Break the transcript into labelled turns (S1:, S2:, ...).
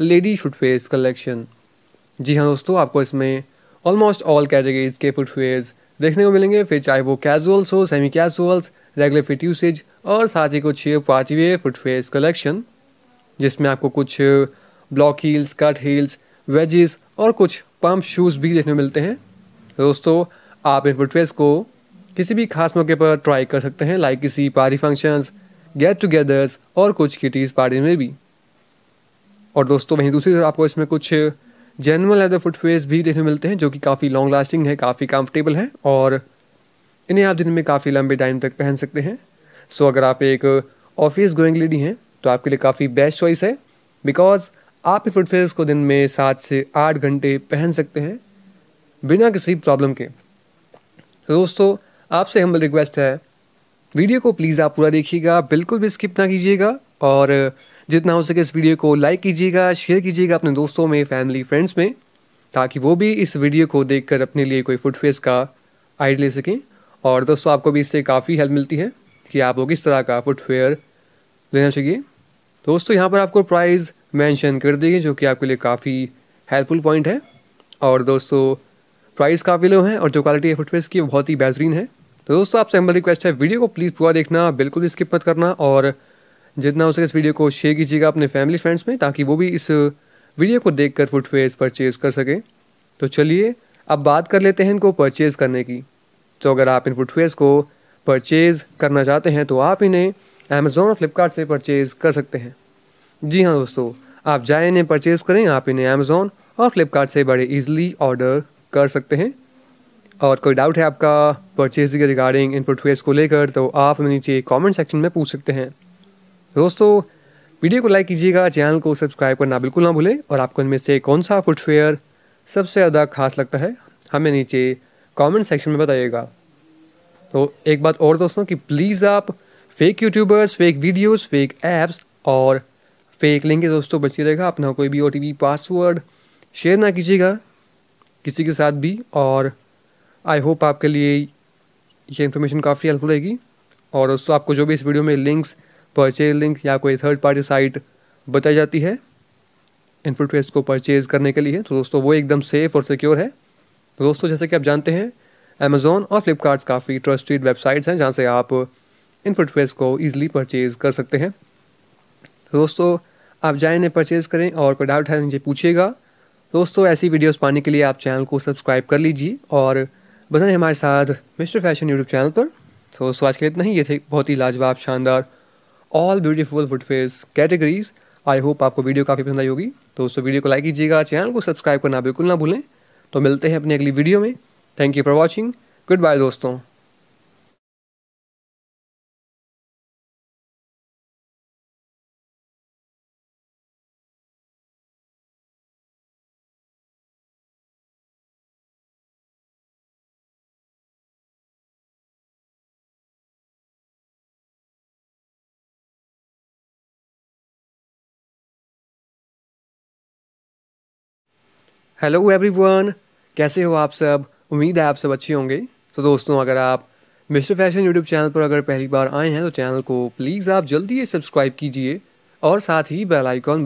S1: lady footwears collection जी हाँ दोस्तों आपको इसमें ऑलमोस्ट ऑल कैटेगरीज के फुटवेयर्स देखने को मिलेंगे फिर चाहे वो कैजुअल्स हो semi casuals regular fit usage और साथ ही कुछ पार्टी वेयर फुटवेयर्स कलेक्शन जिसमें आपको कुछ block heels cut heels wedges और कुछ पम्प शूज़ भी देखने को मिलते हैं दोस्तों आप इन फुटवेयर्स को किसी भी खास मौके पर ट्राई कर सकते हैं लाइक किसी पार्टी फंक्शंस गेट टुगेदर्स और कुछ किटीज़ पार्टी में भी और दोस्तों वहीं दूसरी तरफ आपको इसमें कुछ जेनुअल लेदर फुटवेयर्स भी देखने मिलते हैं जो कि काफ़ी लॉन्ग लास्टिंग है काफ़ी कंफर्टेबल हैं और इन्हें आप दिन में काफ़ी लंबे टाइम तक पहन सकते हैं सो अगर आप एक ऑफिस गोइंग लेडी हैं तो आपके लिए काफ़ी बेस्ट चॉइस है बिकॉज आप इन फुटवेयर्स को दिन में सात से आठ घंटे पहन सकते हैं बिना किसी प्रॉब्लम के दोस्तों आपसे हम रिक्वेस्ट है वीडियो को प्लीज़ आप पूरा देखिएगा बिल्कुल भी स्किप ना कीजिएगा और जितना हो सके इस वीडियो को लाइक कीजिएगा शेयर कीजिएगा अपने दोस्तों में फैमिली फ्रेंड्स में ताकि वो भी इस वीडियो को देखकर अपने लिए कोई फुट फेस का आइड ले सकें और दोस्तों आपको भी इससे काफ़ी हेल्प मिलती है कि आपको किस तरह का फुटवेयर लेना चाहिए दोस्तों यहाँ पर आपको प्राइस मेंशन कर देंगे जो कि आपके लिए काफ़ी हेल्पफुल पॉइंट है और दोस्तों प्राइस काफ़ी लो हैं और जो क्वालिटी है फुटवेयर की बहुत ही बेहतरीन है तो दोस्तों आपसे हमारी रिक्वेस्ट है वीडियो को प्लीज़ पूरा देखना बिल्कुल भी स्किप मत करना और जितना हो सके इस वीडियो को शेयर कीजिएगा अपने फैमिली फ्रेंड्स में ताकि वो भी इस वीडियो uh, को देख कर फुटवेयर परचेज़ कर सकें तो चलिए अब बात कर लेते हैं इनको परचेज़ करने की तो अगर आप इन फुटवेयर्स को परचेज़ करना चाहते हैं तो आप इन्हें अमेज़ोन और फ्लिपकार्ट से परचेज़ कर सकते हैं जी हाँ दोस्तों आप जाए इन्हें परचेज़ करें आप इन्हें अमेज़ोन और फ्लिपकार्ट से बड़े ईजिली ऑर्डर कर सकते हैं और कोई डाउट है आपका परचेज के रिगार्डिंग इन फुटवेयर्स को लेकर तो आप नीचे कमेंट सेक्शन में पूछ सकते हैं दोस्तों वीडियो को लाइक कीजिएगा चैनल को सब्सक्राइब करना बिल्कुल ना भूलें और आपको इनमें से कौन सा फुटवेयर सबसे ज़्यादा खास लगता है हमें नीचे कमेंट सेक्शन में बताइएगा तो एक बात और दोस्तों कि प्लीज़ आप fake youtubers fake videos fake apps और फेक लिंक के दोस्तों के रहेगा अपना कोई भी ओ पासवर्ड शेयर ना कीजिएगा किसी के साथ भी और आई होप आपके लिए ये इन्फॉर्मेशन काफ़ी हेल्पफुल रहेगी और दोस्तों आपको जो भी इस वीडियो में लिंक्स परचेज लिंक या कोई थर्ड पार्टी साइट बताई जाती है इन्फोट्रेस को परचेज़ करने के लिए तो दोस्तों वो एकदम सेफ़ और सिक्योर है तो दोस्तों जैसे कि आप जानते हैं अमेज़ोन और फ्लिपकार्ट काफ़ी ट्रस्टेड वेबसाइट्स हैं जहाँ से आप इन्फोट्रेस को ईजिली परचेज़ कर सकते हैं तो दोस्तों आप जाए इन्हें परचेज़ करें और कोई डाउट है तो मुझे पूछिएगा दोस्तों ऐसी वीडियोस पाने के लिए आप चैनल को सब्सक्राइब कर लीजिए और बने हमारे साथ मिस्टर फैशन यूट्यूब चैनल पर तो दोस्तों आज के लिए इतना ही ये थे बहुत ही लाजवाब शानदार ऑल ब्यूटीफुल फुटफेस कैटेगरीज आई होप आपको वीडियो काफ़ी पसंद आई होगी दोस्तों वीडियो को लाइक कीजिएगा चैनल को सब्सक्राइब करना बिल्कुल ना भूलें तो मिलते हैं अपनी अगली वीडियो में thank you for watching goodbye दोस्तों हेलो एवरीवन कैसे हो आप सब उम्मीद है आप सब अच्छे होंगे तो दोस्तों अगर आप मिस्टर फैशन यूट्यूब चैनल पर अगर पहली बार आए हैं तो चैनल को प्लीज़ आप जल्दी ही सब्सक्राइब कीजिए और साथ ही बेल आइकॉन